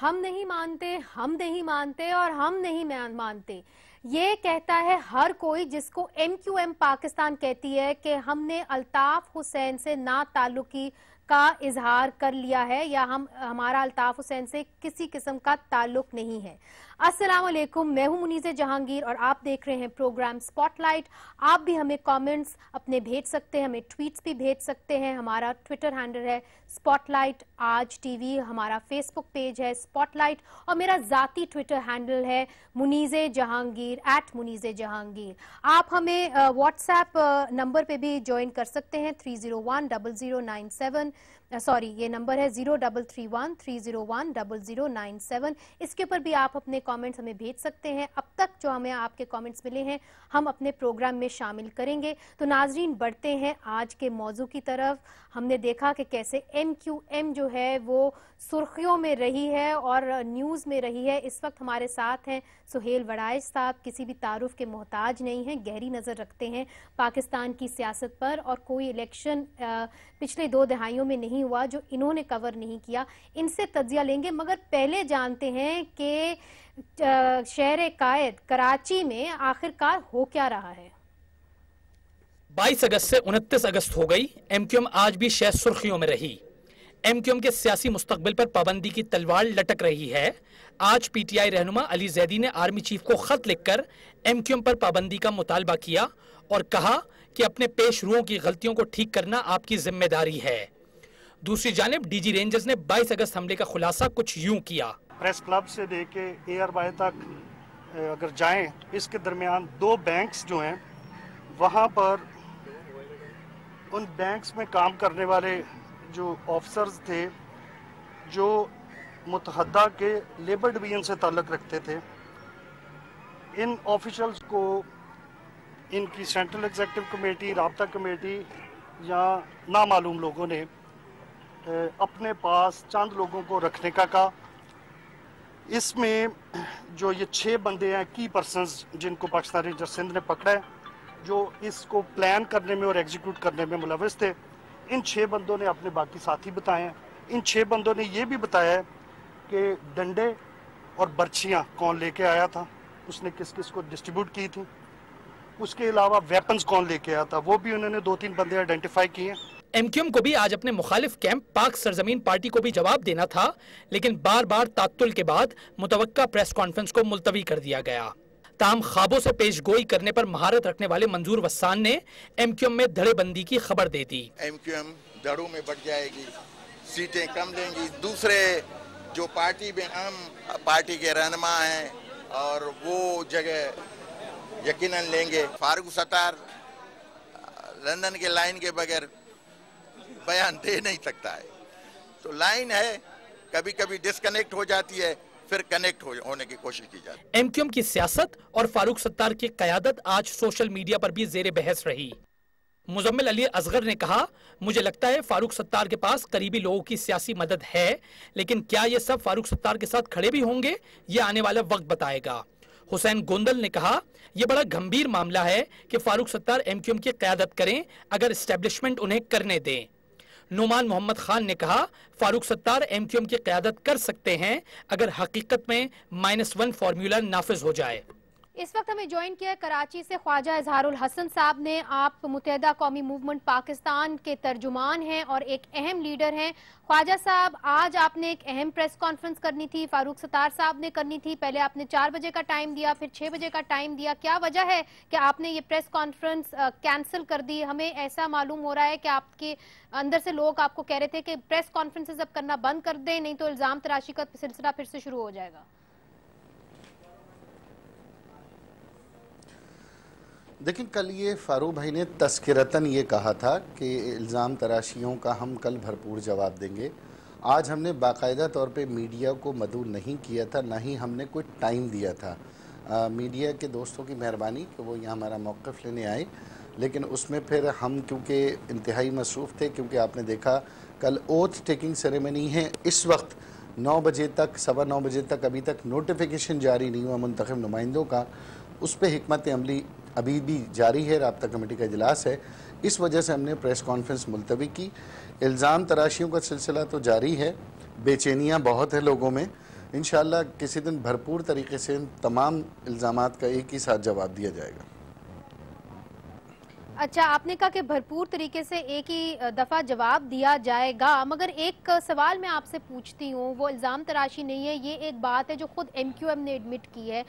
हम नहीं मानते हम नहीं मानते और हम नहीं मानते ये कहता है हर कोई जिसको एम क्यू एम पाकिस्तान कहती है कि हमने अल्ताफ हुसैन से ना ताल्लुकी का इजहार कर लिया है या हम हमारा अल्ताफ हुसैन से किसी किस्म का ताल्लुक नहीं है अस्सलाम वालेकुम मैं हूं मुनीज़ जहांगीर और आप देख रहे हैं प्रोग्राम स्पॉटलाइट आप भी हमें कमेंट्स अपने भेज सकते हैं हमें ट्वीट्स भी भेज सकते हैं हमारा ट्विटर हैंडल है स्पॉटलाइट आज टीवी हमारा फेसबुक पेज है स्पॉटलाइट और मेरा जाती ट्विटर हैंडल है मुनीज़ जहांगीर एट मुनीज़ जहांगीर आप हमें व्हाट्सएप नंबर पर भी ज्वाइन कर सकते हैं three zero one double zero nine seven sorry uh, ये नंबर है zero double three one three zero one double zero nine seven इसके ऊपर भी आप अपने कमेंट्स हमें भेज सकते हैं अब तक जो हमें आपके कमेंट्स मिले हैं हम अपने प्रोग्राम में शामिल करेंगे तो नाजरीन बढ़ते हैं आज के मौजू की तरफ हमने देखा कि कैसे एम क्यू एम जो है वो सुर्खियों में रही है और न्यूज़ में रही है इस वक्त हमारे साथ हैं सुहेल वड़ाइज साहब किसी भी तारुफ के मोहताज नहीं हैं गहरी नज़र रखते हैं पाकिस्तान की सियासत पर और कोई इलेक्शन uh, पिछले दो दहाइयों में नहीं नहीं हुआ जो इन्होंने कवर नहीं किया इनसे तजिया लेंगे मगर पहले जानते हैं कि शहर कायद कराची में आखिरकार हो क्या रहा है 22 अगस्त से 29 अगस्त हो गई एमक्यूएम आज भी शहर सुर्खियों में रही एमक्यूएम के सियासी मुस्तबिल पर पाबंदी की तलवार लटक रही है आज पीटीआई रहनुमा अली जैदी ने आर्मी चीफ को खत लिखकर एमक्यूएम पर पाबंदी का मुतालबा किया और कहा कि अपने पेश रुओं की गलतियों को ठीक करना आपकी जिम्मेदारी है दूसरी जानब डीजी रेंजर्स ने 22 अगस्त हमले का खुलासा कुछ यूं किया प्रेस क्लब से ए एयर बाय तक अगर जाएं इसके दरमियान दो बैंक्स जो हैं वहाँ पर उन बैंक्स में काम करने वाले जो ऑफिसर्स थे जो मुतहदा के लेबर डिवीजन से ताल्लक़ रखते थे इन ऑफिशल्स को इनकी सेंट्रल एग्जेक्टिव कमेटी रबता कमेटी या नामालूम लोगों ने अपने पास चंद लोगों को रखने का कहा इसमें जो ये छः बंदे हैं की पर्सनस जिनको पाकिस्तान रेंजर सिंध ने पकड़ा है जो इसको प्लान करने में और एग्जीक्यूट करने में मुलवस थे इन छः बंदों ने अपने बाकी साथी बताए हैं इन छः बंदों ने ये भी बताया है कि डंडे और बर्छियाँ कौन लेके आया था उसने किस किस को डिस्ट्रीब्यूट की थी उसके अलावा वेपन्स कौन लेके आया था वो भी उन्होंने दो तीन बंदे आइडेंटिफाई किए हैं एमक्यूएम को भी आज अपने मुखालिफ कैंप पाक सरजमीन पार्टी को भी जवाब देना था लेकिन बार बार तात्तुल के बाद मुतवक्का प्रेस कॉन्फ्रेंस को मुलतवी कर दिया गया ताम खाबों से पेश गोई करने पर महारत रखने वाले मंजूर वस्सान ने एमक्यूएम में धड़ेबंदी की खबर दे दी एमक्यूएम धड़ों में बढ़ जाएगी सीटें कम लेंगी दूसरे जो पार्टी में हम पार्टी के रहनमा हैं और वो जगह यकीनन लेंगे फारूक सतार लंदन के लाइन के बगैर बयान दे नहीं सकता है तो लाइन है कभी कभी डिस्कनेक्ट हो जाती है फिर कनेक्ट हो, होने की कोशिश की जाती है एमक्यूएम की सियासत और फारूक सत्तार की क्यादत आज सोशल मीडिया पर भी जेर बहस रही मुजम्मिल अली असगर ने कहा मुझे लगता है फारूक सत्तार के पास करीबी लोगों की सियासी मदद है लेकिन क्या ये सब फारूक सत्तार के साथ खड़े भी होंगे ये आने वाला वक्त बताएगा हुसैन गोंदल ने कहा यह बड़ा गंभीर मामला है कि फारूक सत्तार एमक्यूएम की क्यादत करें अगर स्टेब्लिशमेंट उन्हें करने दें नुमान मोहम्मद खान ने कहा फारूक सत्तार एमक्यूएम की क्यादत कर सकते हैं अगर हकीकत में माइनस वन फार्मूला नाफिज हो जाए इस वक्त हमें ज्वाइन किया है कराची से ख्वाजा इजहारुल हसन साहब ने आप मुतहदा कौमी मूवमेंट पाकिस्तान के तर्जुमान हैं और एक अहम लीडर हैं ख्वाजा साहब आज आपने एक अहम प्रेस कॉन्फ्रेंस करनी थी फारूक सतार साहब ने करनी थी पहले आपने चार बजे का टाइम दिया फिर छः बजे का टाइम दिया क्या वजह है कि आपने ये प्रेस कॉन्फ्रेंस कैंसिल कर दी हमें ऐसा मालूम हो रहा है कि आपके अंदर से लोग आपको कह रहे थे कि प्रेस कॉन्फ्रेंसेज अब करना बंद कर दें नहीं तो इल्ज़ाम तराशी का सिलसिला फिर से शुरू हो जाएगा देखिए कल ये फारूक भाई ने तस्करतन ये कहा था कि इल्ज़ाम तराशियों का हम कल भरपूर जवाब देंगे आज हमने बाकायदा तौर पे मीडिया को मदू नहीं किया था ना ही हमने कोई टाइम दिया था आ, मीडिया के दोस्तों की मेहरबानी कि वो यहाँ हमारा मौक़ लेने आए लेकिन उसमें फिर हम क्योंकि इंतहाई मसरूफ़ थे क्योंकि आपने देखा कल ओथ टेकिंग सेरेमनी है इस वक्त नौ बजे तक सवा नौ बजे तक अभी तक नोटिफिकेशन जारी नहीं हुआ मंतखब नुमाइंदों का उस पर हमत अमली अभी भी जारी है रबता कमेटी का इजलास है इस वजह से हमने प्रेस कॉन्फ्रेंस मुलतवी की इल्ज़ाम तराशियों का सिलसिला तो जारी है बेचैनियाँ बहुत है लोगों में इन किसी दिन भरपूर तरीके से इन तमाम इल्ज़ाम का एक ही साथ जवाब दिया जाएगा अच्छा आपने कहा कि भरपूर तरीके से एक ही दफ़ा जवाब दिया जाएगा मगर एक सवाल मैं आपसे पूछती हूँ वो इल्ज़ाम तराशी नहीं है ये एक बात है जो खुद एमक्यूएम ने एडमिट की है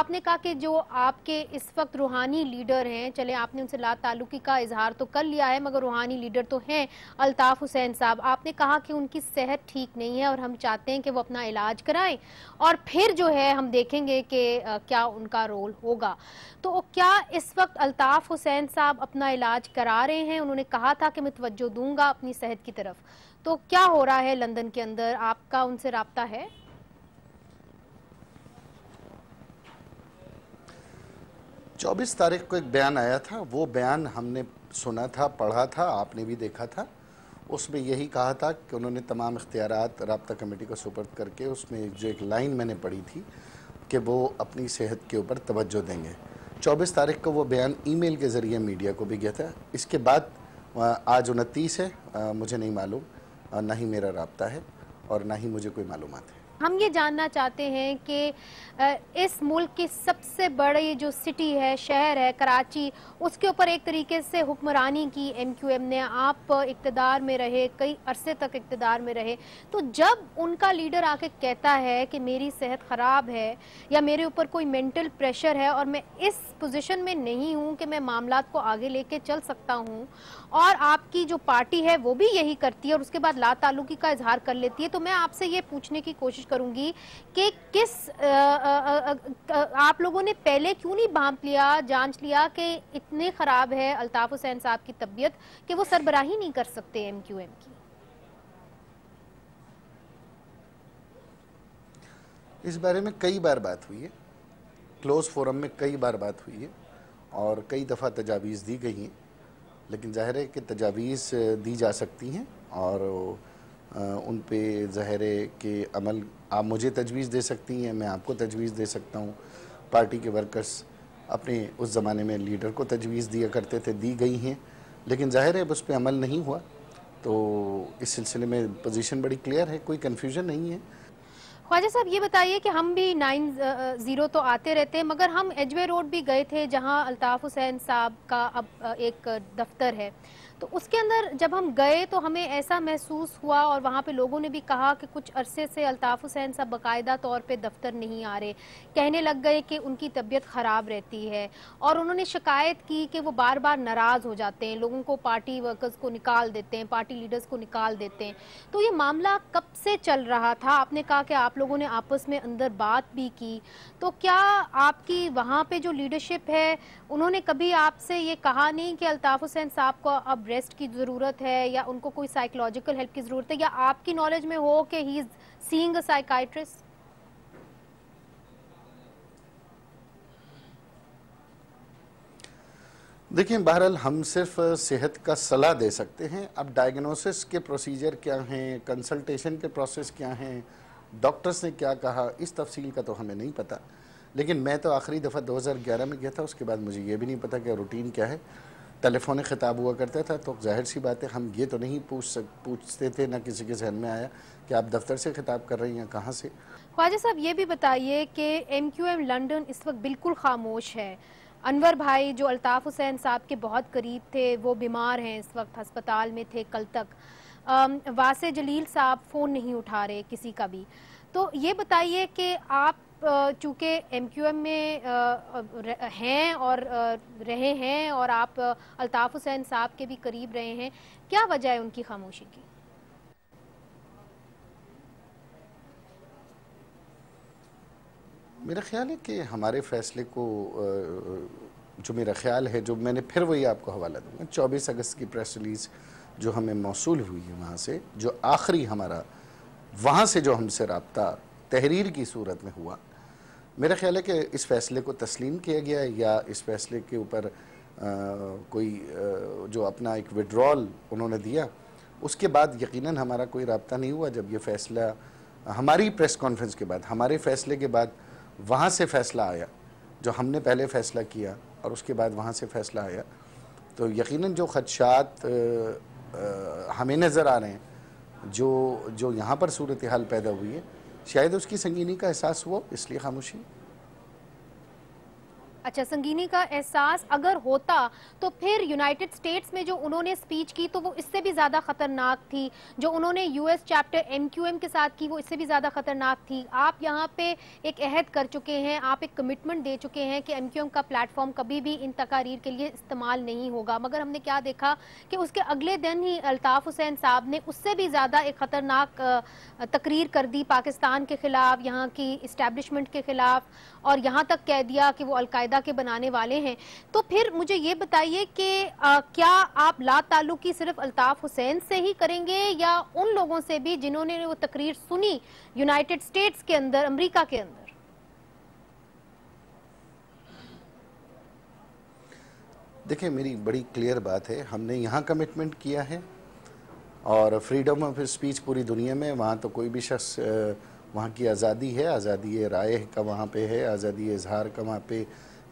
आपने कहा कि जो आपके इस वक्त रूहानी लीडर हैं चले आपने उनसे ला तालुकी का इजहार तो कर लिया है मगर रूहानी लीडर तो हैं अल्ताफ़ हुसैन साहब आपने कहा कि उनकी सेहत ठीक नहीं है और हम चाहते हैं कि वो अपना इलाज कराएं और फिर जो है हम देखेंगे कि क्या उनका रोल होगा तो क्या इस वक्त अल्ताफ़ हुसैन साहब अपना इलाज करा रहे हैं उन्होंने कहा था कि मैं तवज्जो दूंगा अपनी सेहत की तरफ तो क्या हो रहा है लंदन के अंदर आपका उनसे रबता है चौबीस तारीख को एक बयान आया था वो बयान हमने सुना था पढ़ा था आपने भी देखा था उसमें यही कहा था कि उन्होंने तमाम इख्तियार रबता कमेटी को सुपर्द करके उसमें जो एक लाइन मैंने पढ़ी थी कि वो अपनी सेहत के ऊपर तवज्जो देंगे 24 तारीख को वो बयान ईमेल के ज़रिए मीडिया को भी गया था इसके बाद आज उनतीस है मुझे नहीं मालूम ना ही मेरा रबता है और ना ही मुझे कोई मालूम है हम ये जानना चाहते हैं कि इस मुल्क की सबसे बड़ी जो सिटी है शहर है कराची उसके ऊपर एक तरीके से हुक्मरानी की एम क्यू एम ने आप इकतदार में रहे कई अरसे तक इकतदार में रहे तो जब उनका लीडर आके कहता है कि मेरी सेहत ख़राब है या मेरे ऊपर कोई मेंटल प्रेशर है और मैं इस पोजीशन में नहीं हूँ कि मैं मामला को आगे लेके चल सकता हूँ और आपकी जो पार्टी है वो भी यही करती है और उसके बाद ला का इजहार कर लेती है तो मैं आपसे ये पूछने की कोशिश करूंगी कि किस आ, आ, आ, आप लोगों ने पहले क्यों नहीं बांप लिया जांच लिया कि इतने खराब है अल्ताफ हुसैन साहब की तबीयत कि वो सरबराही नहीं कर सकते एम क्यू एम की इस बारे में कई बार बात हुई है क्लोज फोरम में कई बार बात हुई है और कई दफ़ा तजावीज़ दी गई हैं लेकिन ज़ाहिर है कि तजावीज़ दी जा सकती हैं और उन पर ज़ाहिर के अमल आप मुझे तजवीज़ दे सकती हैं मैं आपको तजवीज़ दे सकता हूँ पार्टी के वर्कर्स अपने उस ज़माने में लीडर को तजवीज़ दिया करते थे दी गई हैं लेकिन ज़ाहिर है अब उस पर अमल नहीं हुआ तो इस सिलसिले में पोजीशन बड़ी क्लियर है कोई कन्फ्यूजन नहीं है ख्वाजा साहब ये बताइए कि हम भी नाइन ज़ीरो तो आते रहते हैं मगर हम एजवे रोड भी गए थे जहां अल्ताफ़ हुसैन साहब का अब एक दफ्तर है तो उसके अंदर जब हम गए तो हमें ऐसा महसूस हुआ और वहाँ पे लोगों ने भी कहा कि कुछ अरसे से अल्ताफ़ हुसैन साहब बाकायदा तौर पे दफ्तर नहीं आ रहे कहने लग गए कि उनकी तबीयत ख़राब रहती है और उन्होंने शिकायत की कि वो बार बार नाराज़ हो जाते हैं लोगों को पार्टी वर्कर्स को निकाल देते हैं पार्टी लीडर्स को निकाल देते हैं तो ये मामला कब से चल रहा था आपने कहा कि आप लोगों ने आपस में अंदर बात भी की तो क्या आपकी वहाँ पर जो लीडरशिप है उन्होंने कभी आपसे ये कहा नहीं कि अल्ताफ़ हुसैन साहब को अब ब्रेस्ट की ज़रूरत है या उनको कोई साइकोलॉजिकल हेल्प की ज़रूरत है या आपकी नॉलेज में हो कि he is seeing a psychiatrist देखिए बहरहाल हम सिर्फ सेहत का सलाह दे सकते हैं अब डायग्नोसिस के प्रोसीजर क्या हैं कंसल्टेशन के प्रोसेस क्या हैं डॉक्टर्स ने क्या कहा इस तफसील का तो हमें नहीं पता लेकिन मैं तो आखिरी दफ़ा 2011 में गया था उसके बाद मुझे ये भी नहीं पता कि रूटीन क्या है टेलीफोनिक ख़िताब हुआ करता था तो जाहिर सी बात है हम ये तो नहीं पूछ सक पूछते थे ना किसी के जहन में आया कि आप दफ्तर से ख़िताब कर रही हैं कहाँ से ख्वाजा साहब ये भी बताइए कि एम क्यू एम लंडन इस वक्त बिल्कुल खामोश है अनवर भाई जो अल्ताफ़ हुसैन साहब के बहुत करीब थे वो बीमार हैं इस वक्त हस्पताल में थे कल तक वास जलील साहब फ़ोन नहीं उठा रहे किसी का भी तो ये बताइए कि आप चूँकि एम क्यू एम में हैं और रहे हैं और आप अल्ताफ़ हुसैन साहब के भी करीब रहे हैं क्या वजह है उनकी खामोशी की मेरा ख्याल है कि हमारे फैसले को जो मेरा ख्याल है जो मैंने फिर वही आपको हवाला दूंगा चौबीस अगस्त की प्रेस रिलीज़ जो हमें मौसू हुई है वहाँ से जो आखिरी हमारा वहाँ से जो हमसे रबता तहरीर की सूरत में हुआ मेरा ख्याल है कि इस फैसले को तस्लीम किया गया है या इस फैसले के ऊपर कोई आ, जो अपना एक विड्रॉल उन्होंने दिया उसके बाद यकीनन हमारा कोई रबता नहीं हुआ जब ये फैसला हमारी प्रेस कॉन्फ्रेंस के बाद हमारे फैसले के बाद वहाँ से फैसला आया जो हमने पहले फैसला किया और उसके बाद वहाँ से फैसला आया तो यकीनन जो खदशात हमें नज़र आ रहे हैं जो जो यहाँ पर सूरत हाल पैदा हुई है शायद उसकी संगीनी का एहसास हुआ इसलिए खामोशी अच्छा संगीनी का एहसास अगर होता तो फिर यूनाइटेड स्टेट्स में जो उन्होंने स्पीच की तो वो इससे भी ज़्यादा ख़तरनाक थी जो उन्होंने यूएस चैप्टर एमक्यूएम के साथ की वो इससे भी ज़्यादा ख़तरनाक थी आप यहाँ पे एक अहद कर चुके हैं आप एक कमिटमेंट दे चुके हैं कि एम का प्लेटफॉर्म कभी भी इन तकारीर के लिए इस्तेमाल नहीं होगा मगर हमने क्या देखा कि उसके अगले दिन ही अल्ताफ़ हुसैन साहब ने उससे भी ज़्यादा एक ख़तरनाक तकरीर कर दी पाकिस्तान के ख़िलाफ़ यहाँ की इस्टेब्लिशमेंट के ख़िलाफ़ और यहाँ तक कह दिया कि वो अलकायदा कायदा के बनाने वाले हैं तो फिर मुझे ये बताइए कि क्या आप ला ताल्लुकी सिर्फ अल्ताफ़ हुसैन से ही करेंगे या उन लोगों से भी जिन्होंने वो तकरीर सुनी यूनाइटेड स्टेट्स के अंदर अमरीका के अंदर देखिए मेरी बड़ी क्लियर बात है हमने यहाँ कमिटमेंट किया है और फ्रीडम ऑफ स्पीच पूरी दुनिया में वहाँ तो कोई भी शख्स वहाँ की आज़ादी है आज़ादी राय का वहाँ पे है आज़ादी इजहार का वहाँ पे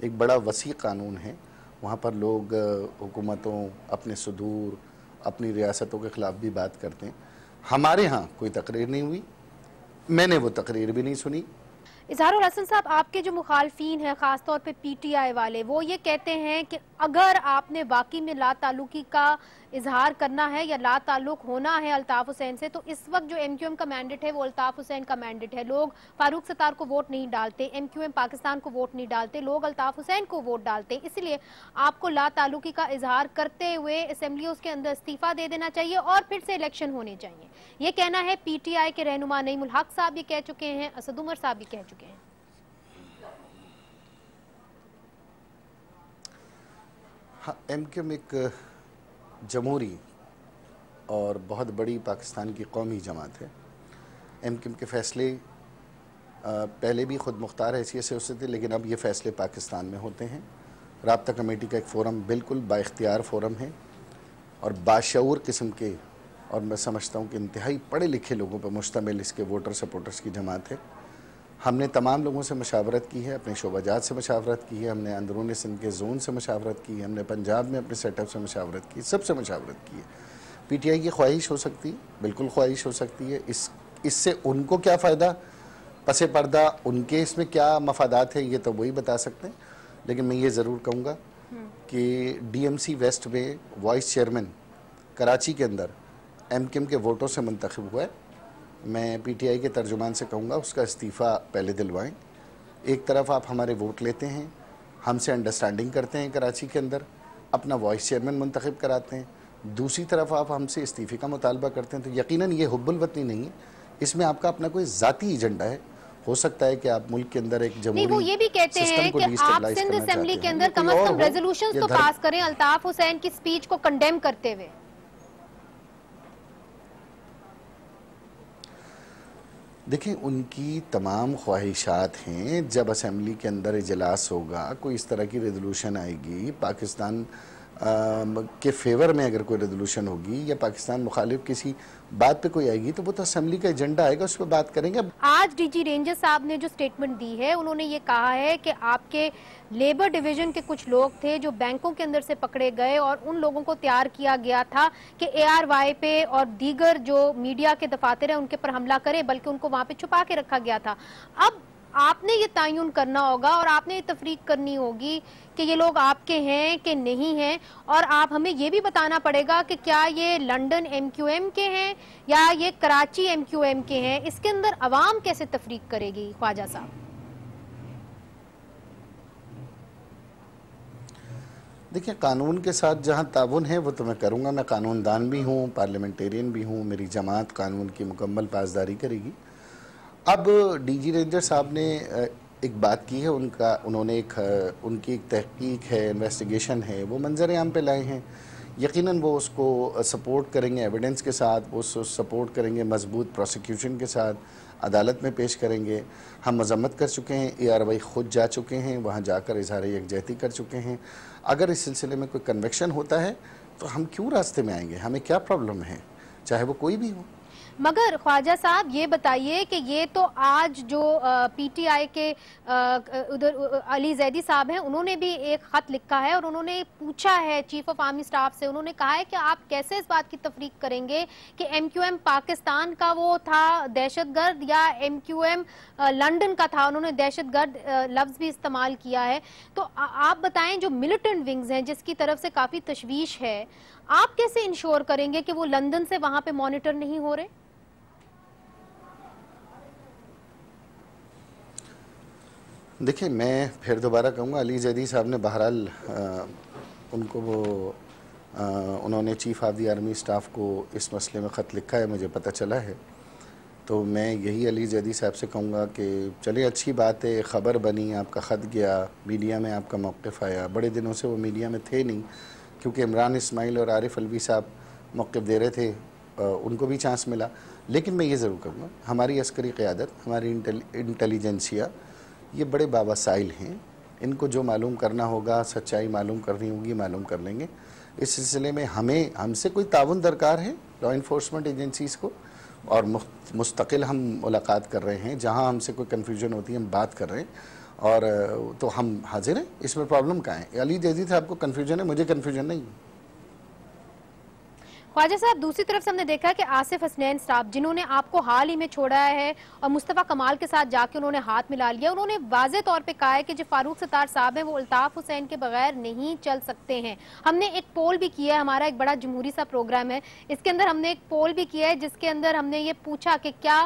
एक बड़ा वसी कानून है वहाँ पर लोग हुकूमतों अपने सदूर अपनी रियासतों के ख़िलाफ़ भी बात करते हैं हमारे यहाँ कोई तकरीर नहीं हुई मैंने वो तकरीर भी नहीं सुनी इजहार हसन साहब आपके जो मुखालफी हैं ख़ासतौर पे पीटीआई वाले वो ये कहते हैं कि अगर आपने वाकई में ला तालुकी का इजहार करना है या ला ताल्लुक होना है अल्ताफ़ हुसैन से तो इस वक्त जो एम क्यू एम का मैंडेट है वो अल्ताफ़ हुसैन का मैंडेट है लोग फारूक सतार को वोट नहीं डालते एम क्यू एम पाकिस्तान को वोट नहीं डालते लोग अल्ताफ़ हुसैन को वोट डालते इसलिए आपको ला तालुकी का इजहार करते हुए असम्बली उसके अंदर इस्तीफ़ा दे देना चाहिए और फिर से इलेक्शन होने चाहिए ये कहना है पी टी आई के रहनुमा नईमुल हक साहब ये कह चुके हैं असद उमर साहब भी कह चुके हैं चुके हैं हाँ एम क्यूम एक uh, जमहूरी और बहुत बड़ी पाकिस्तान की कौमी जमात है एम क्यूम के फैसले uh, पहले भी खुद मुख्तार हैसियत से होते थे लेकिन अब ये फ़ैसले पाकिस्तान में होते हैं रबता कमेटी का एक फ़ोरम बिल्कुल बाख्तियार फ़ोरम है और बाशूर किस्म के और मैं समझता हूँ कि इंतहाई पढ़े लिखे लोगों पर मुश्तमिल इसके वोटर सपोर्टर्स की जमात है हमने तमाम लोगों से मशावरत की है अपने शोबाजात से मशावरत की है हमने अंदरून सिंध के जोन से मशावरत की है हमने पंजाब में अपने सेटअप से मशावरत की सबसे मशावरत की है पी टी आई की ख्वाहिश हो सकती है बिल्कुल ख्वाहिश हो सकती है इस इससे उनको क्या फ़ायदा पसे पर्दा उनके इसमें क्या मफादात है ये तो वही बता सकते हैं लेकिन मैं ये ज़रूर कहूँगा कि सी वेस्ट में वाइस चेयरमैन कराची के अंदर एम के वोटों से मंतखब हुआ है मैं पीटीआई के तर्जुमान से कहूँगा उसका इस्तीफ़ा पहले दिलवाएं एक तरफ आप हमारे वोट लेते हैं हमसे अंडरस्टैंडिंग करते हैं कराची के अंदर अपना वाइस चेयरमैन मंतखब कराते हैं दूसरी तरफ आप हमसे इस्तीफ़े का मुतालबा करते हैं तो यकीन ये हब्बुलवतनी नहीं है इसमें आपका अपना कोई ज़ाती एजेंडा है हो सकता है कि आप मुल्क के अंदर एक जमहूरी वो ये भी कहते हैं कि आप सिंध असेंबली के अंदर कम से कम रेजोल्यूशन तो पास करें अल्ताफ हुसैन की स्पीच को कंडेम करते हुए देखिए उनकी तमाम ख्वाहिशात हैं जब असम्बली के अंदर इजलास होगा कोई इस तरह की रेजोल्यूशन आएगी पाकिस्तान के फेवर में अगर कोई रेजोल्यूशन होगी या पाकिस्तान मुखालिफ किसी बात पे कोई आएगी तो वो तो असम्बली का एजेंडा आएगा उस पर बात करेंगे आज डीजी रेंजर साहब ने जो स्टेटमेंट दी है उन्होंने ये कहा है कि आपके लेबर डिवीजन के कुछ लोग थे जो बैंकों के अंदर से पकड़े गए और उन लोगों को तैयार किया गया था कि ए पे और दीगर जो मीडिया के दफातर है उनके पर हमला करे बल्कि उनको वहाँ पे छुपा के रखा गया था अब आपने ये तयन करना होगा और आपने ये तफरीक करनी होगी कि ये लोग आपके हैं कि नहीं हैं और आप हमें ये भी बताना पड़ेगा कि क्या ये लंदन एमक्यूएम के हैं या ये कराची एमक्यूएम के हैं इसके अंदर आवाम कैसे तफरीक करेगी ख्वाजा साहब देखिए कानून के साथ जहाँ ताउन है वो तो मैं करूँगा मैं कानूनदान भी हूँ पार्लियामेंटेरियन भी हूँ मेरी जमात कानून की मुकम्मल पासदारी करेगी अब डीजी रेंजर साहब ने एक बात की है उनका उन्होंने एक उनकी एक तहकीक है इन्वेस्टिगेशन है वो मंजर आम पे लाए हैं यकीनन वो उसको सपोर्ट करेंगे एविडेंस के साथ वो उसको सपोर्ट करेंगे मजबूत प्रोसिक्यूशन के साथ अदालत में पेश करेंगे हम मजम्मत कर चुके हैं ए आर वाई खुद जा चुके हैं वहाँ जाकर इजहार यकजहती कर चुके हैं अगर इस सिलसिले में कोई कन्वेक्शन होता है तो हम क्यों रास्ते में आएंगे हमें क्या प्रॉब्लम है चाहे वो कोई भी हो मगर ख्वाजा साहब ये बताइए कि ये तो आज जो पीटीआई के उधर अली जैदी साहब हैं उन्होंने भी एक ख़त लिखा है और उन्होंने पूछा है चीफ ऑफ आर्मी स्टाफ से उन्होंने कहा है कि आप कैसे इस बात की तफरीक करेंगे कि एम पाकिस्तान का वो था दहशतगर्द या एम लंदन का था उन्होंने दहशतगर्द लफ्ज़ भी इस्तेमाल किया है तो आप बताएं जो मिलिटेंट विंग्स हैं जिसकी तरफ से काफ़ी तशवीश है आप कैसे इंश्योर करेंगे कि वो लंदन से वहाँ पे मॉनिटर नहीं हो रहे देखिए मैं फिर दोबारा कहूँगा अली जैदी साहब ने बहरहाल उनको वो आ, उन्होंने chief of the army staff को इस मसले में ख़त लिखा है मुझे पता चला है तो मैं यही अली जैदी साहब से कहूँगा कि चलिए अच्छी बात है ख़बर बनी आपका ख़त गया मीडिया में आपका मौक़ आया बड़े दिनों से वो मीडिया में थे नहीं क्योंकि इमरान इसमाइल और आरिफ अलवी साहब मौक़ दे रहे थे आ, उनको भी चांस मिला लेकिन मैं ये ज़रूर कहूँगा हमारी अस्करी क़्यादत हमारी इंटेलिजेंसिया ये बड़े बाबा हैं इनको जो मालूम करना होगा सच्चाई मालूम करनी होगी मालूम कर लेंगे इस सिलसिले में हमें हमसे कोई ताउन दरकार है लॉ इन्फोर्समेंट एजेंसीज़ को और मुस्तकिल हम मुलाकात कर रहे हैं जहां हमसे कोई कन्फ्यूजन होती है हम बात कर रहे हैं और तो हम हाजिर हैं इसमें प्रॉब्लम कहाँ है अली जैजी साहब को कन्फ्यूजन है मुझे कन्फ्यूजन नहीं है ख्वाजा साहब दूसरी तरफ से हमने देखा कि आसिफ हसनैन साहब जिन्होंने आपको हाल ही में छोड़ा है और मुस्तफ़ा कमाल के साथ जाके उन्होंने हाथ मिला लिया उन्होंने वाज तौर पे कहा है कि जो फारूक सतार साहब हैं वो अल्ताफ़ हुसैन के बगैर नहीं चल सकते हैं हमने एक पोल भी किया है हमारा एक बड़ा जमहूरी सा प्रोग्राम है इसके अंदर हमने एक पोल भी किया है जिसके अंदर हमने ये पूछा कि क्या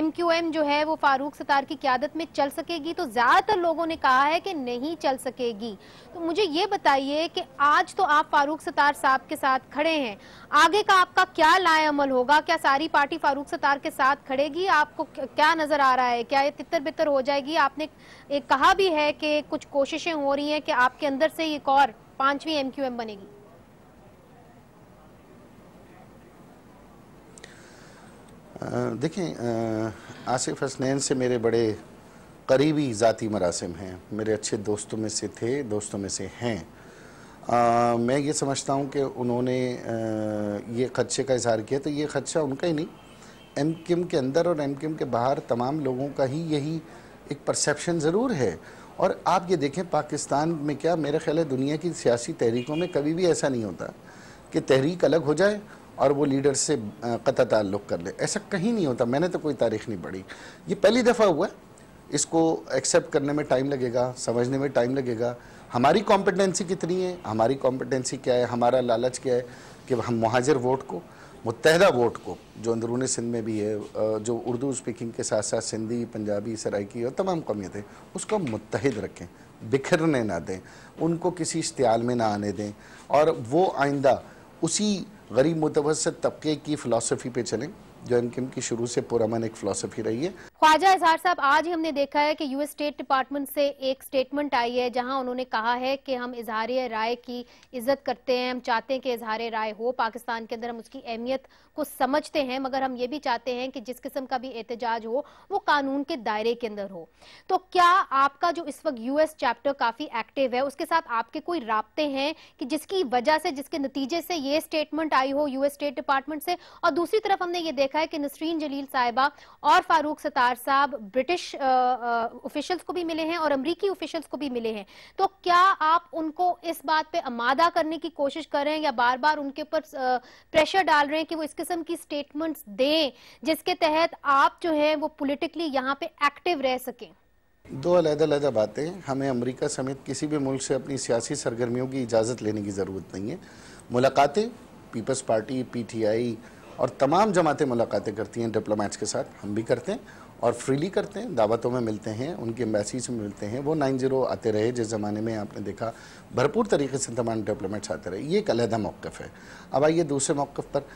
एम जो है वो फारूक सतार की क्यादत में चल सकेगी तो ज़्यादातर लोगों ने कहा है कि नहीं चल सकेगी तो मुझे ये बताइए कि आज तो आप फारूक सतार साहब के साथ खड़े हैं आप आगे का आपका क्या लाए अमल होगा क्या सारी पार्टी फारूक सतार के साथ खड़ेगी आपको क्या नजर आ रहा है क्या ये तितर बितर हो जाएगी आपने एक कहा भी है कि कुछ कोशिशें हो रही हैं कि आपके अंदर से एक और पांचवी एमक्यूएम बनेगी देखें आसिफ हसनैन से मेरे बड़े करीबी ज़ाती मरासम हैं मेरे अच्छे दोस्तों में से थे दोस्तों में से हैं आ, मैं ये समझता हूँ कि उन्होंने आ, ये खदशे का इजहार किया तो ये खदशा उनका ही नहीं एम किम के अंदर और एम किम के बाहर तमाम लोगों का ही यही एक परसेप्शन ज़रूर है और आप ये देखें पाकिस्तान में क्या मेरे ख्याल है दुनिया की सियासी तहरीकों में कभी भी ऐसा नहीं होता कि तहरीक अलग हो जाए और वो लीडर से कता ताल्लुक़ कर ले ऐसा कहीं नहीं होता मैंने तो कोई तारीख नहीं पढ़ी ये पहली दफ़ा हुआ इसको एक्सेप्ट करने में टाइम लगेगा समझने में टाइम लगेगा हमारी कॉम्पिटेंसी कितनी है हमारी कॉम्पिटेंसी क्या है हमारा लालच क्या है कि हम महाजर वोट को मुतहदा वोट को जो अंदरूनी सिंध में भी है जो उर्दू स्पीकिंग के साथ साथ सिंधी पंजाबी सराइकी और तमाम कौमियतें उसको मुतहद रखें बिखरने ना दें उनको किसी इश्तियाल में ना आने दें और वो आइंदा उसी गरीब मुतवसत तबके की फ़िलासफ़ी पे चलें जो इनकिन की शुरू से पूरा मन एक फिलोसफी रही है ख्वाजा इजहार साहब आज ही हमने देखा है कि यूएस स्टेट डिपार्टमेंट से एक स्टेटमेंट आई है जहां उन्होंने कहा है कि हम इजहार राय की इज्जत करते हैं हम चाहते हैं कि इजहार राय हो पाकिस्तान के अंदर हम उसकी अहमियत को समझते हैं मगर हम ये भी चाहते हैं कि जिस किस्म का भी एहतजाज हो वो कानून के दायरे के अंदर हो तो क्या आपका जो इस वक्त यूएस चैप्टर काफी एक्टिव है उसके साथ आपके कोई रबते हैं कि जिसकी वजह से जिसके नतीजे से ये स्टेटमेंट आई हो यूएस स्टेट डिपार्टमेंट से और दूसरी तरफ हमने ये देखा देखा है कि नसरीन जलील साहिबा और फारूक सतार साहब ब्रिटिश ऑफिशल्स को भी मिले हैं और अमरीकी ऑफिशल्स को भी मिले हैं तो क्या आप उनको इस बात पर आमादा करने की कोशिश कर रहे हैं या बार बार उनके ऊपर प्रेशर डाल रहे हैं कि वो इस किस्म की स्टेटमेंट दें जिसके तहत आप जो है वो पोलिटिकली यहाँ पे एक्टिव रह सकें दो अलग अलग बातें हमें अमेरिका समेत किसी भी मुल्क से अपनी सियासी सरगर्मियों की इजाज़त लेने की ज़रूरत नहीं है मुलाकातें पीपल्स पार्टी पीटीआई और तमाम जमातें मुलाकातें करती हैं डिप्लोमेट्स के साथ हम भी करते हैं और फ्रीली करते हैं दावतों में मिलते हैं उनकी एम्बेसीज में मिलते हैं वो नाइन जीरो आते रहे जिस ज़माने में आपने देखा भरपूर तरीके से तमाम डिप्लोमेट्स आते रहे ये एक अलहदा मौक़ है अब आइए दूसरे मौक़ पर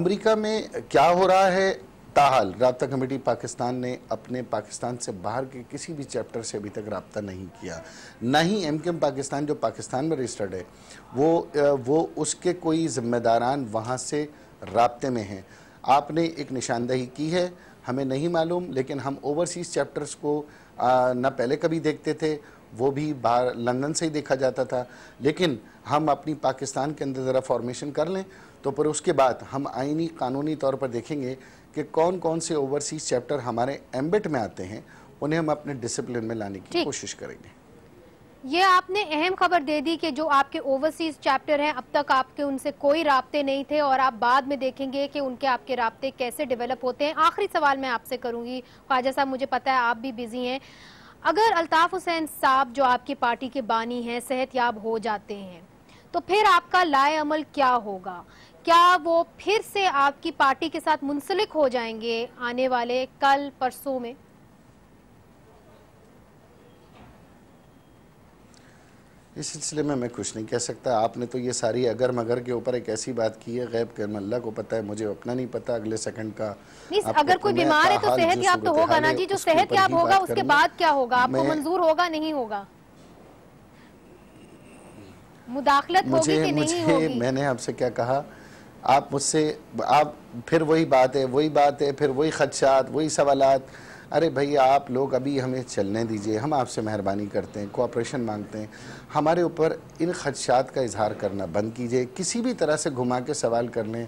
अमरीका में क्या हो रहा है ताहाल रबता कमेटी पाकिस्तान ने अपने पाकिस्तान से बाहर के किसी भी चैप्टर से अभी तक रबता नहीं किया ना ही एम के एम पाकिस्तान जो पाकिस्तान में रजिस्टर्ड है वो वो उसके कोई ज़िम्मेदारान वहाँ से रबते में हैं आपने एक निशानदही की है हमें नहीं मालूम लेकिन हम ओवरसीज़ चैप्टर्स को न पहले कभी देखते थे वो भी बाहर लंदन से ही देखा जाता था लेकिन हम अपनी पाकिस्तान के अंदर ज़रा फॉर्मेशन कर लें तो पर उसके बाद हम आइनी कानूनी तौर पर देखेंगे कि कौन कौन से ओवरसीज़ चैप्टर हमारे एम्बिट में आते हैं उन्हें हम अपने डिसिप्लिन में लाने की कोशिश करेंगे ये आपने अहम खबर दे दी कि जो आपके ओवरसीज चैप्टर हैं अब तक आपके उनसे कोई रबते नहीं थे और आप बाद में देखेंगे कि उनके आपके रबते कैसे डेवलप होते हैं आखिरी सवाल मैं आपसे करूंगी ख्वाजा साहब मुझे पता है आप भी बिजी हैं अगर अल्ताफ़ हुसैन साहब जो आपकी पार्टी के बानी हैं याब हो जाते हैं तो फिर आपका लाए अमल क्या होगा क्या वो फिर से आपकी पार्टी के साथ मुंसलिक हो जाएंगे आने वाले कल परसों में इस सिलसिले में मैं कुछ नहीं कह सकता आपने तो ये सारी अगर मगर के ऊपर एक ऐसी बात की है गैब कर अल्लाह को पता है मुझे अपना नहीं पता अगले सेकंड का अगर कोई बीमार है तो सेहत याब तो होगा ना जी जो सेहत याब होगा उसके बाद क्या होगा आपको मंजूर होगा नहीं होगा मुदाखलत मुझे नहीं मुझे होगी? मैंने आपसे क्या कहा आप मुझसे आप फिर वही बात है वही बात है फिर वही खदशात वही सवालत अरे भैया आप लोग अभी हमें चलने दीजिए हम आपसे मेहरबानी करते हैं कोऑपरेशन मांगते हैं हमारे ऊपर इन खदशात का इजहार करना बंद कीजिए किसी भी तरह से घुमा के सवाल कर लें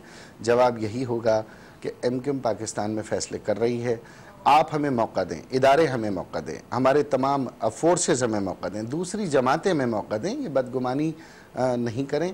जवाब यही होगा कि एम पाकिस्तान में फ़ैसले कर रही है आप हमें मौका दें इदारे हमें मौका दें हमारे तमाम फोर्सेज हमें मौका दें दूसरी जमातें हमें मौका दें ये बदगुमानी नहीं करें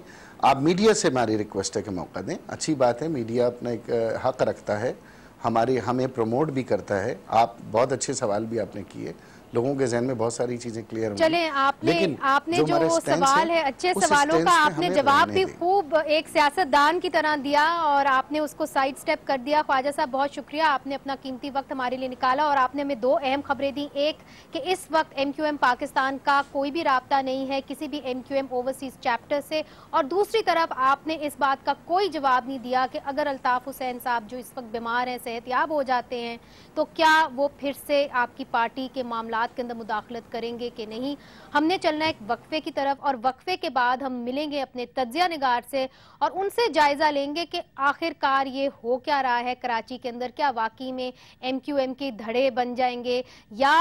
आप मीडिया से हमारी रिक्वेस्ट है कि मौका दें अच्छी बात है मीडिया अपना एक हक़ रखता है हमारे हमें प्रमोट भी करता है आप बहुत अच्छे सवाल भी आपने किए लोगों के जहन में बहुत सारी चीजें क्लियर चले आपने आपने जो, जो सवाल है अच्छे सवालों का आपने जवाब भी खूब एक सियासतदान की तरह दिया और आपने उसको साइड स्टेप कर दिया ख्वाजा साहब बहुत शुक्रिया आपने अपना कीमती वक्त हमारे लिए निकाला और आपने हमें दो अहम खबरें दी एक कि इस वक्त एम पाकिस्तान का कोई भी रबता नहीं है किसी भी एम ओवरसीज चैप्टर से और दूसरी तरफ आपने इस बात का कोई जवाब नहीं दिया कि अगर अल्ताफ हुसैन साहब जो इस वक्त बीमार है सेहतियाब हो जाते हैं तो क्या वो फिर से आपकी पार्टी के मामला मामलात के अंदर मुदाखलत करेंगे कि नहीं हमने चलना है एक वक्फे की तरफ और वक्फे के बाद हम मिलेंगे अपने तजिया निगार से और उनसे जायजा लेंगे कि आखिरकार ये हो क्या रहा है कराची के अंदर क्या वाकई में एम क्यू एम के धड़े बन जाएंगे या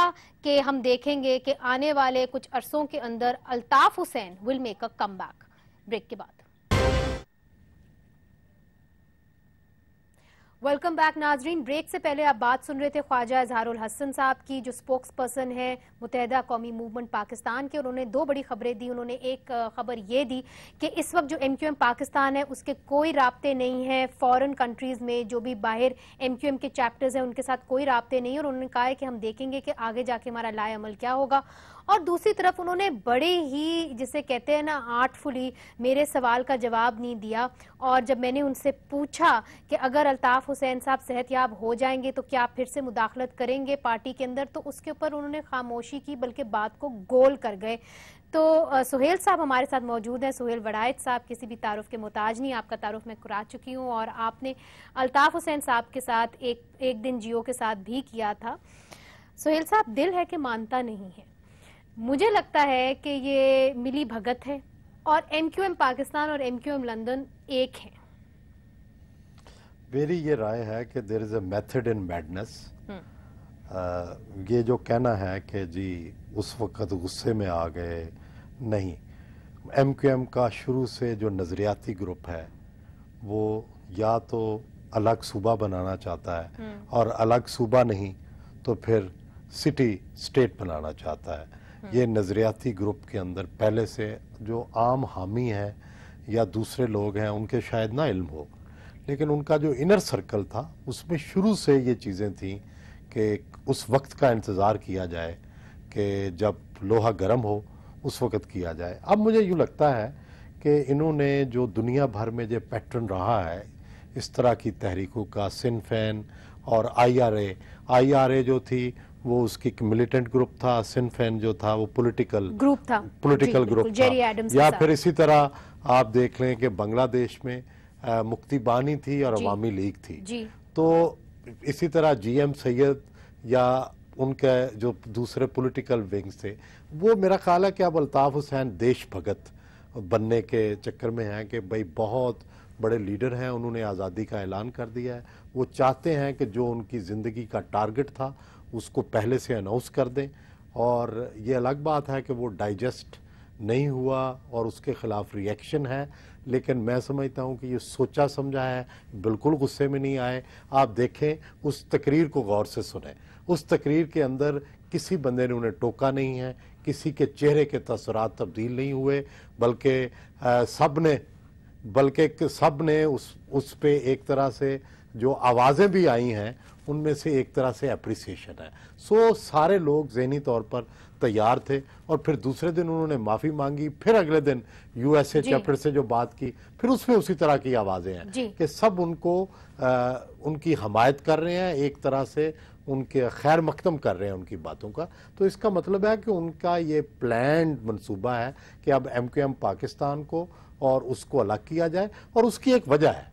कि हम देखेंगे कि आने वाले कुछ अरसों के अंदर Altaf Hussain will make a come break के बाद वेलकम बैक नाजरीन ब्रेक से पहले आप बात सुन रहे थे ख्वाजा इजहारुल हसन साहब की जो स्पोक्स पर्सन है मुतहदा कौमी मूवमेंट पाकिस्तान के उन्होंने दो बड़ी खबरें दी उन्होंने एक खबर ये दी कि इस वक्त जो एम क्यू एम पाकिस्तान है उसके कोई रबते नहीं है फॉरेन कंट्रीज़ में जो भी बाहर एम क्यू एम के चैप्टर्स हैं उनके साथ कोई रबते नहीं और उन्होंने कहा है कि हम देखेंगे कि आगे जाके हमारा लाए अमल क्या होगा और दूसरी तरफ उन्होंने बड़े ही जिसे कहते हैं ना आर्टफुली मेरे सवाल का जवाब नहीं दिया और जब मैंने उनसे पूछा कि अगर अल्ताफ हुसैन साहब सेहतयाब हो जाएंगे तो क्या फिर से मुदाखलत करेंगे पार्टी के अंदर तो उसके ऊपर उन्होंने खामोशी की बल्कि बात को गोल कर गए तो सुहेल साहब हमारे साथ मौजूद हैं सुहेल वड़ायत साहब किसी भी तारुफ के मोहताज नहीं आपका तारुफ मैं करा चुकी हूँ और आपने अल्ताफ़ हुसैन साहब के साथ एक एक दिन जियो के साथ भी किया था सुहेल साहब दिल है कि मानता नहीं है मुझे लगता है कि ये मिली भगत है और एम पाकिस्तान और एम लंदन एक है मेरी ये राय है कि there is hmm. A method in madness ये जो कहना है कि जी उस वक़्त गुस्से में आ गए नहीं एम क्यू एम का शुरू से जो नज़रियाती ग्रुप है वो या तो अलग सूबा बनाना चाहता है हम्म। और अलग सूबा नहीं तो फिर सिटी स्टेट बनाना चाहता है हाँ। ये नज़रियाती ग्रुप के अंदर पहले से जो आम हामी हैं या दूसरे लोग हैं उनके शायद ना इल्म हो लेकिन उनका जो इनर सर्कल था उसमें शुरू से ये चीज़ें थी कि उस वक्त का इंतज़ार किया जाए कि जब लोहा गर्म हो उस वक्त किया जाए अब मुझे यूँ लगता है कि इन्होंने जो दुनिया भर में जो पैटर्न रहा है इस तरह की तहरीकों का सिनफेन और आर ए जो थी वो उसकी एक मिलिटेंट ग्रुप था सिनफेन जो था वो पॉलिटिकल ग्रुप था पॉलिटिकल ग्रुप था या फिर इसी तरह आप देख लें कि बांग्लादेश में आ, मुक्ति बानी थी और अवामी लीग थी तो इसी तरह जीएम सैयद या उनके जो दूसरे पॉलिटिकल विंग्स थे वो मेरा ख्याल है कि अब अल्ताफ़ हुसैन देश भगत बनने के चक्कर में हैं कि भाई बहुत बड़े लीडर हैं उन्होंने आज़ादी का ऐलान कर दिया है वो चाहते हैं कि जो उनकी ज़िंदगी का टारगेट था उसको पहले से अनाउंस कर दें और ये अलग बात है कि वो डाइजेस्ट नहीं हुआ और उसके ख़िलाफ़ रिएक्शन है लेकिन मैं समझता हूँ कि ये सोचा समझा है बिल्कुल गुस्से में नहीं आए आप देखें उस तकरीर को गौर से सुने उस तकरीर के अंदर किसी बंदे ने उन्हें टोका नहीं है किसी के चेहरे के तसरात तब्दील नहीं हुए बल्कि सब ने बल्कि सब ने उस उस पर एक तरह से जो आवाज़ें भी आई हैं उनमें से एक तरह से अप्रिसिएशन है सो सारे लोग जहनी तौर पर तैयार थे और फिर दूसरे दिन उन्होंने माफ़ी मांगी फिर अगले दिन यूएसए चैप्टर से जो बात की फिर उसमें उसी तरह की आवाज़ें हैं कि सब उनको आ, उनकी हमायत कर रहे हैं एक तरह से उनके खैर मकदम कर रहे हैं उनकी बातों का तो इसका मतलब है कि उनका ये प्लान मनसूबा है कि अब एम एम पाकिस्तान को और उसको अलग किया जाए और उसकी एक वजह है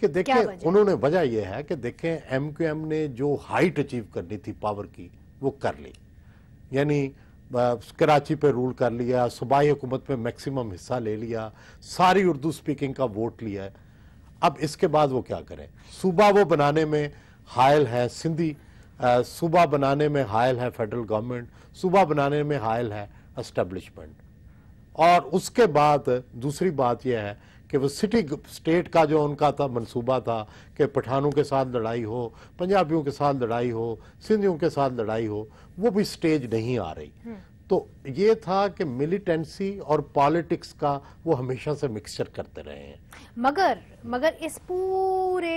कि देखिए उन्होंने वजह यह है कि देखें एम क्यू एम ने जो हाइट अचीव करनी थी पावर की वो कर ली यानी कराची पे रूल कर लिया सूबाई हुकूमत में मैक्सिमम हिस्सा ले लिया सारी उर्दू स्पीकिंग का वोट लिया अब इसके बाद वो क्या करें सूबा वो बनाने में हायल है सिंधी सूबा बनाने में हायल है फेडरल गवर्नमेंट सूबा बनाने में हायल है इस्टेब्लिशमेंट और उसके बाद दूसरी बात यह है कि वो सिटी स्टेट का जो उनका था मंसूबा था कि पठानों के साथ लड़ाई हो पंजाबियों के साथ लड़ाई हो सिंधियों के साथ लड़ाई हो वो भी स्टेज नहीं आ रही हम्म। तो ये था कि मिलिटेंसी और पॉलिटिक्स का वो हमेशा से मिक्सचर करते रहे हैं मगर मगर इस पूरे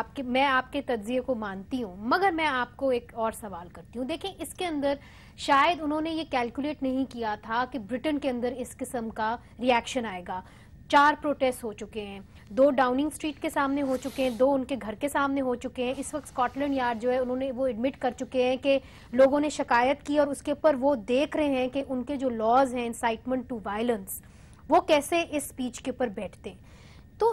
आपके मैं आपके तजिए को मानती हूँ मगर मैं आपको एक और सवाल करती हूँ देखें इसके अंदर शायद उन्होंने ये कैलकुलेट नहीं किया था कि ब्रिटेन के अंदर इस किस्म का रिएक्शन आएगा चार प्रोटेस्ट हो चुके हैं दो डाउनिंग स्ट्रीट के सामने हो चुके हैं दो उनके घर के सामने हो चुके हैं इस वक्त स्कॉटलैंड यार्ड जो है उन्होंने वो एडमिट कर चुके हैं कि लोगों ने शिकायत की और उसके ऊपर वो देख रहे हैं कि उनके जो लॉज हैं इंसाइटमेंट टू वायलेंस वो कैसे इस स्पीच के ऊपर बैठते हैं तो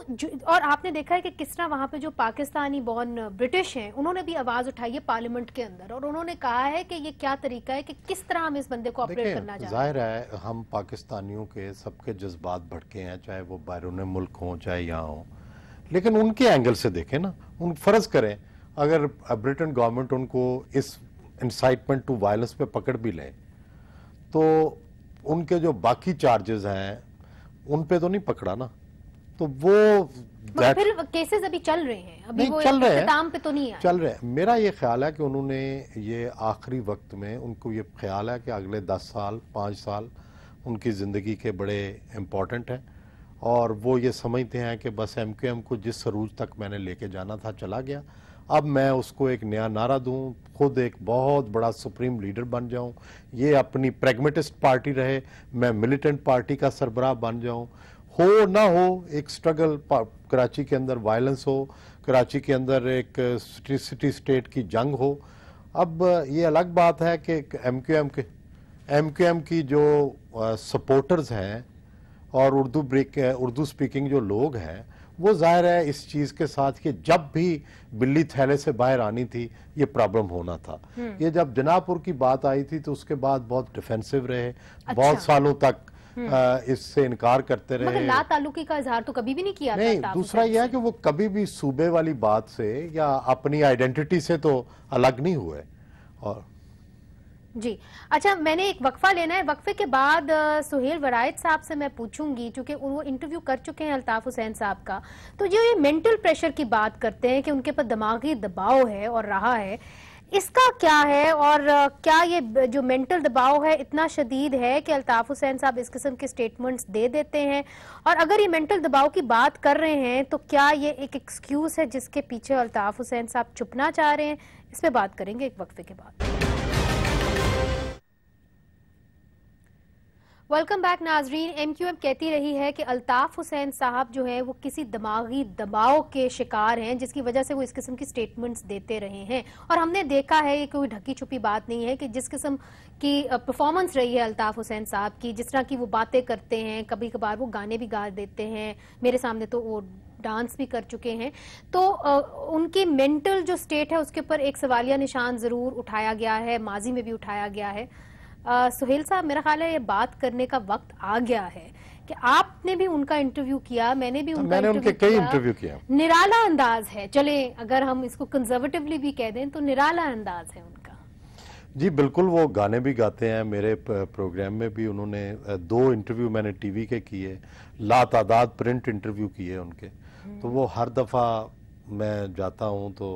और आपने देखा है कि किस तरह वहां पे जो पाकिस्तानी बॉर्न ब्रिटिश हैं उन्होंने भी आवाज उठाई है पार्लियामेंट के अंदर और उन्होंने कहा है कि ये क्या तरीका है कि किस तरह हम इस बंदे को ऑपरेट करना चाहते जाहिर है हम पाकिस्तानियों के सबके जज्बात भड़के हैं चाहे वो बैरून मुल्क हों चाहे यहाँ हों लेकिन उनके एंगल से देखें ना उन फर्ज करें अगर ब्रिटेन गवर्नमेंट उनको इस इंसाइटमेंट टू वायलेंस पे पकड़ भी लें तो उनके जो बाकी चार्जेस हैं उन पे तो नहीं पकड़ा ना तो वो मगर फिर केसेस अभी चल रहे हैं अभी वो चल रहे हैं पे तो नहीं आया चल रहे हैं मेरा ये ख्याल है कि उन्होंने ये आखिरी वक्त में उनको ये ख्याल है कि अगले दस साल पाँच साल उनकी ज़िंदगी के बड़े इम्पॉर्टेंट हैं और वो ये समझते हैं कि बस एम क्यू एम को जिस सरूज तक मैंने लेके जाना था चला गया अब मैं उसको एक नया नारा दूं खुद एक बहुत बड़ा सुप्रीम लीडर बन जाऊं ये अपनी प्रेगमेटिस्ट पार्टी रहे मैं मिलिटेंट पार्टी का सरबराह बन जाऊं ખોર ન હો એક સ્ટ્રગલ کراچی કે અંદર વાયોલન્સ હો کراچی કે અંદર એક સિટીસિટી સ્ટેટ કી જંગ હો અબ યે અલગ બાત હે કે એમક્યુએમ કે એમક્યુએમ કી જો સપોર્ટર્સ હે ઓર ઉર્દુ બ્રેક ઉર્દુ સ્પીકિંગ જો લોગ હે વો ઝાહર હે ઇસ ચીઝ કે સાથ કે જબ ભી બિલ્લી થૈલે સે બહાર આની થી યે પ્રોબ્લેમ હોના થા યે જબ દિનાપુર કી બાત આઈ થી તો ઉસકે બાદ બહોત ડિફેન્સિવ રહે બહોત સાલો તક हम्म। इससे इनकार करते रहे मतलब ला का इजहार तो कभी भी नहीं किया नहीं दूसरा यह है कि वो कभी भी सूबे वाली बात से या अपनी आइडेंटिटी से तो अलग नहीं हुए और जी अच्छा मैंने एक वक्फा लेना है वक्फे के बाद सुहेल वरायत साहब से मैं पूछूंगी क्योंकि वो इंटरव्यू कर चुके हैं अल्ताफ हुसैन साहब का तो जो ये मेंटल प्रेशर की बात करते हैं कि उनके पर दिमागी दबाव है और रहा है इसका क्या है और क्या ये जो मेंटल दबाव है इतना शदीद है कि अल्ताफ हुसैन साहब इस किस्म के स्टेटमेंट्स दे देते हैं और अगर ये मेंटल दबाव की बात कर रहे हैं तो क्या ये एक एक्सक्यूज़ है जिसके पीछे अल्ताफ हुसैन साहब छुपना चाह रहे हैं इस पर बात करेंगे एक वक्फे के बाद वेलकम बैक नाजरीन एम क्यू एम कहती रही है कि अल्ताफ़ हुसैन साहब जो है वो किसी दिमागी दबाव के शिकार हैं जिसकी वजह से वो इस किस्म की स्टेटमेंट्स देते रहे हैं और हमने देखा है ये कोई ढकी छुपी बात नहीं है कि जिस किस्म की परफॉर्मेंस रही है अल्ताफ़ हुसैन साहब की जिस तरह की वो बातें करते हैं कभी कभार वो गाने भी गा देते हैं मेरे सामने तो वो डांस भी कर चुके हैं तो आ, उनकी मेंटल जो स्टेट है उसके ऊपर एक सवालिया निशान ज़रूर उठाया गया है माजी में भी उठाया गया है सुहेल साहब मेरा ख्याल है ये बात करने का वक्त आ गया है कि आपने भी उनका इंटरव्यू किया मैंने भी उनका मैंने उनके कई इंटरव्यू किया निराला अंदाज है चले अगर हम इसको कंजर्वेटिवली भी कह दें तो निराला अंदाज है उनका जी बिल्कुल वो गाने भी गाते हैं मेरे प्रोग्राम में भी उन्होंने दो इंटरव्यू मैंने टीवी के किए लातादाद प्रिंट इंटरव्यू किए उनके हम्म। तो वो हर दफ़ा मैं जाता हूँ तो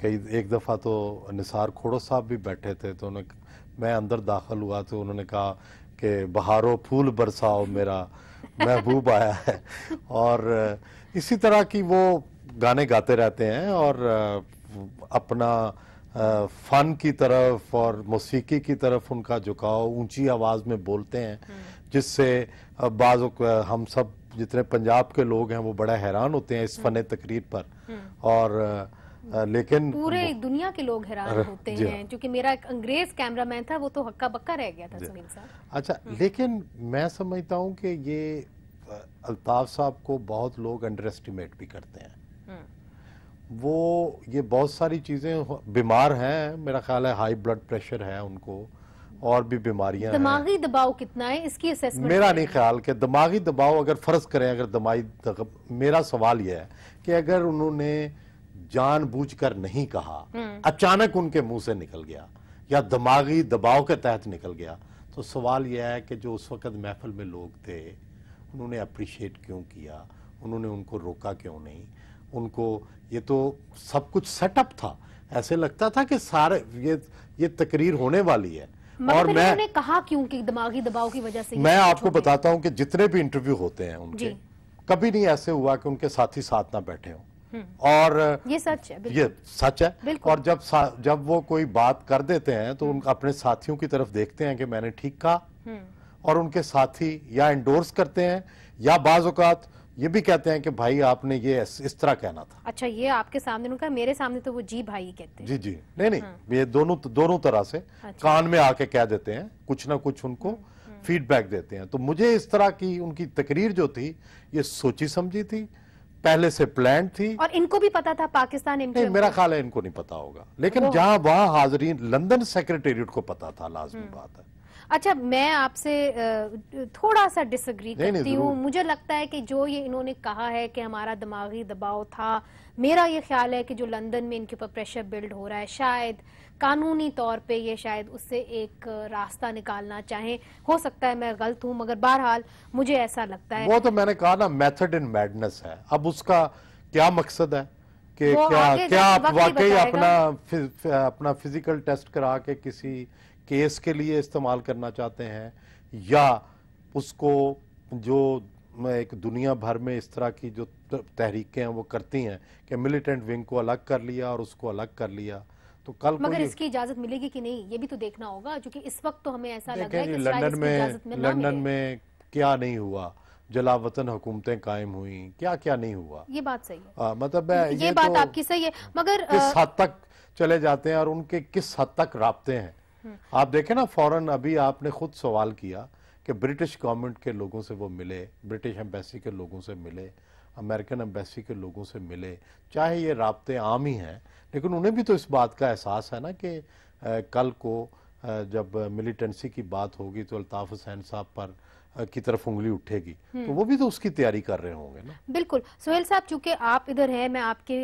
कई एक दफ़ा तो निसार खोड़ो साहब भी बैठे थे तो उन्होंने मैं अंदर दाखिल हुआ तो उन्होंने कहा कि बहारो फूल बरसाओ मेरा महबूब आया है और इसी तरह की वो गाने गाते रहते हैं और अपना फ़न की तरफ और मौसीकी की तरफ उनका झुकाव ऊंची आवाज़ में बोलते हैं हम्म। जिससे बाज़ हम सब जितने पंजाब के लोग हैं वो बड़ा हैरान होते हैं इस हम्म। फ़न तकरीर पर हम्म। और लेकिन पूरे दुनिया के लोग हैरान होते हाँ। हैं क्योंकि मेरा एक अंग्रेज कैमरामैन था वो तो हक्का बक्का रह गया था सुनील साहब अच्छा हम्म। लेकिन मैं समझता हूँ कि ये अल्ताफ साहब को बहुत लोग अंडर एस्टिमेट भी करते हैं हम्म। वो ये बहुत सारी चीज़ें बीमार हैं मेरा ख्याल है हाई ब्लड प्रेशर है उनको और भी बीमारियां दिमागी दबाव कितना है इसकी असेसमेंट मेरा नहीं ख्याल कि दिमागी दबाव अगर फर्ज करें अगर दिमागी मेरा सवाल यह है कि अगर उन्होंने जानबूझकर नहीं कहा हम्म। अचानक उनके मुंह से निकल गया या दिमागी दबाव के तहत निकल गया तो सवाल यह है कि जो उस वक्त महफल में लोग थे उन्होंने अप्रिशिएट क्यों किया उन्होंने उनको रोका क्यों नहीं उनको ये तो सब कुछ सेटअप था ऐसे लगता था कि सारे ये ये तकरीर होने वाली है और मैं कहा क्यों कि दिमागी दबाव की वजह से मैं आपको बताता हूँ कि जितने भी इंटरव्यू होते हैं उनके कभी नहीं ऐसे हुआ कि उनके साथी साथ ना बैठे हों हम्म। और ये सच है ये सच है और जब जब वो कोई बात कर देते हैं तो हम्म। उन अपने साथियों की तरफ देखते हैं कि मैंने ठीक कहा हम्म। और उनके साथी या इंडोर्स करते हैं या बाज़ात ये भी कहते हैं कि भाई आपने ये इस तरह कहना था अच्छा ये आपके सामने उनका मेरे सामने तो वो जी भाई कहते हैं जी जी नहीं नहीं हाँ। ये दोनों दोनों तरह से अच्छा। कान में आके कह देते हैं कुछ ना कुछ उनको फीडबैक देते हैं तो मुझे इस तरह की उनकी तकरीर जो थी ये सोची समझी थी पहले से प्लान थी और इनको भी पता था पाकिस्तान नहीं मेरा ख्याल है इनको नहीं पता होगा लेकिन जहाँ वहाँ हाजरीन लंदन सेक्रेटेरिएट को पता था लाजमी हम्म। बात है अच्छा मैं आपसे थोड़ा सा डिसग्री करती हूँ मुझे लगता है कि जो ये इन्होंने कहा है कि हमारा दिमागी दबाव था मेरा ये ख्याल है कि जो लंदन में इनके ऊपर प्रेशर बिल्ड हो रहा है शायद कानूनी तौर पे ये शायद उससे एक रास्ता निकालना चाहे हो सकता है मैं गलत हूं मगर बहरहाल मुझे ऐसा लगता है वो तो मैंने कहा ना मेथड इन मैडनेस है अब उसका क्या मकसद है कि क्या क्या आप वाकई अपना फि, फि, अपना फिजिकल टेस्ट करा के किसी केस के लिए इस्तेमाल करना चाहते हैं या उसको जो एक दुनिया भर में इस तरह की जो तहरीकें हैं वो करती हैं कि मिलिटेंट विंग को अलग कर लिया और उसको अलग कर लिया तो कल मगर इसकी इजाजत मिलेगी कि नहीं ये भी तो देखना होगा क्योंकि इस वक्त तो हमें ऐसा लग रहा है कि लंदन में, लंदन में क्या नहीं हुआ जलावतन हुकूमतें कायम हुई क्या क्या नहीं हुआ ये बात सही है आ, मतलब ये, ये बात तो आपकी सही है मगर किस हद तक चले जाते हैं और उनके किस हद तक रबते हैं हम्म। आप देखें ना फौरन अभी आपने खुद सवाल किया कि ब्रिटिश गवर्नमेंट के लोगों से वो मिले ब्रिटिश एम्बेसी के लोगों से मिले अमेरिकन एम्बेसी के लोगों से मिले चाहे ये रबते आम ही हैं लेकिन उन्हें भी तो इस बात का एहसास है ना कि कल को जब मिलिटेंसी की बात होगी तो अल्ताफ़ हुसैन साहब पर की तरफ उंगली उठेगी तो हम्म। वो भी तो उसकी तैयारी कर रहे होंगे ना बिल्कुल सोहेल साहब चूंकि आप इधर है मैं आपके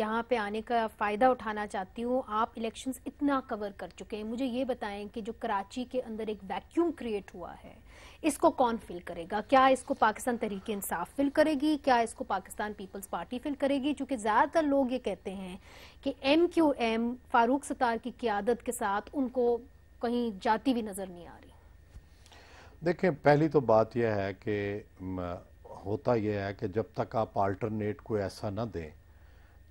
यहाँ पे आने का फायदा उठाना चाहती हूँ आप इलेक्शंस इतना कवर कर चुके हैं मुझे ये बताएं कि जो कराची के अंदर एक वैक्यूम क्रिएट हुआ है इसको कौन फिल करेगा क्या इसको पाकिस्तान तरीके इंसाफ फिल करेगी क्या इसको पाकिस्तान पीपल्स पार्टी फिल करेगी चूंकि ज्यादातर लोग ये कहते हैं कि एम फारूक सतार की क्यादत के साथ उनको कहीं जाती भी नजर नहीं आ रही देखें पहली तो बात यह है कि होता यह है कि जब तक आप आल्टरनेट को ऐसा ना दें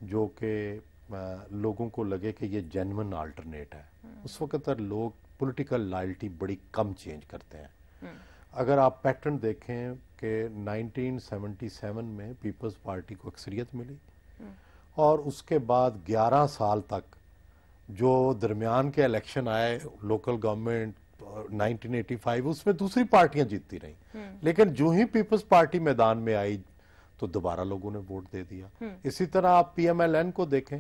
जो कि लोगों को लगे कि ये जेनवन आल्टरनेट है हम्म। उस वक्त लोग पॉलिटिकल लॉयल्टी बड़ी कम चेंज करते हैं हम्म। अगर आप पैटर्न देखें कि 1977 में पीपल्स पार्टी को अक्सरियत मिली हम्म। और उसके बाद 11 साल तक जो दरमियान के इलेक्शन आए लोकल गवर्नमेंट 1985 उसमें दूसरी पार्टियां जीतती रही लेकिन जो ही पीपल्स पार्टी मैदान में आई तो दोबारा लोगों ने वोट दे दिया हम्म। इसी तरह आप पीएमएलएन को देखें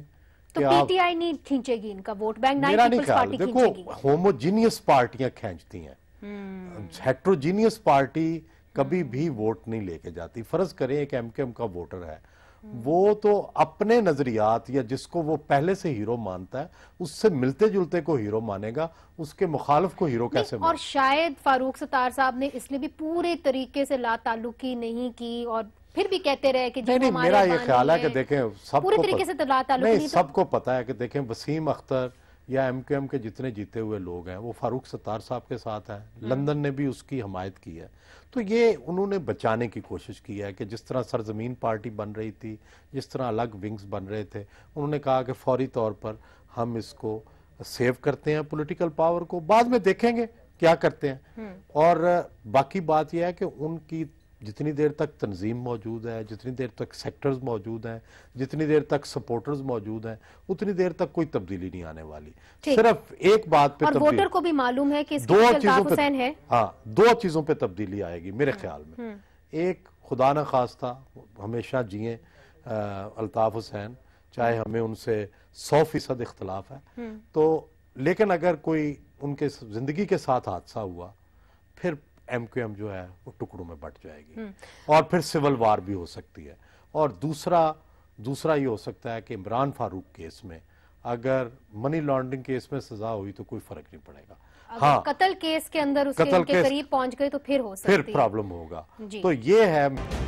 तो पीटीआई नहीं खींचेगी इनका वोट बैंक मेरा नहीं ख्याल देखो होमोजीनियस पार्टियां खींचती हैं हम्म। हेट्रोजीनियस पार्टी कभी हम्म। भी वोट नहीं लेके जाती फर्ज करें एक एमकेएम का वोटर है वो तो अपने नज़रियात या जिसको वो पहले से हीरो मानता है उससे मिलते जुलते को हीरो मानेगा उसके मुखालफ को हीरो कैसे और शायद फारूक सतार साहब ने इसलिए भी पूरे तरीके से लातालुकी नहीं की और फिर भी कहते रहे कि नहीं, नहीं मेरा ये ख्याल है कि देखें सब पूरे तरीके से तो ला नहीं सबको पता है कि देखें वसीम अख्तर या एम के एम के जितने जीते हुए लोग हैं वो फारूक सत्तार साहब के साथ हैं हम्म। लंदन ने भी उसकी हमायत की है तो ये उन्होंने बचाने की कोशिश की है कि जिस तरह सरजमीन पार्टी बन रही थी जिस तरह अलग विंग्स बन रहे थे उन्होंने कहा कि फौरी तौर पर हम इसको सेव करते हैं पॉलिटिकल पावर को बाद में देखेंगे क्या करते हैं हम्म। और बाकी बात यह है कि उनकी जितनी देर तक तंजीम मौजूद है जितनी देर तक सेक्टर्स मौजूद हैं जितनी देर तक सपोर्टर्स मौजूद हैं उतनी देर तक कोई तब्दीली नहीं आने वाली सिर्फ एक बात पे और वोटर को भी मालूम है कि दो चीजों पे है हाँ दो चीजों पे तब्दीली आएगी मेरे हाँ। ख्याल में हम्म। एक खुदा न खास्ता हमेशा जिये अल्ताफ हुसैन चाहे हमें उनसे सौ फीसद इख्तलाफ है हम्म। तो लेकिन अगर कोई उनके जिंदगी के साथ हादसा हुआ फिर एम क्यू एम जो है वो टुकड़ों में बट जाएगी हम्म। और फिर सिविल वार भी हो सकती है और दूसरा दूसरा ये हो सकता है कि इमरान फारूक केस में अगर मनी लॉन्ड्रिंग केस में सजा हुई तो कोई फर्क नहीं पड़ेगा हाँ कतल केस के अंदर उसके करीब पहुंच गए तो फिर हो सकती फिर प्रॉब्लम होगा तो ये है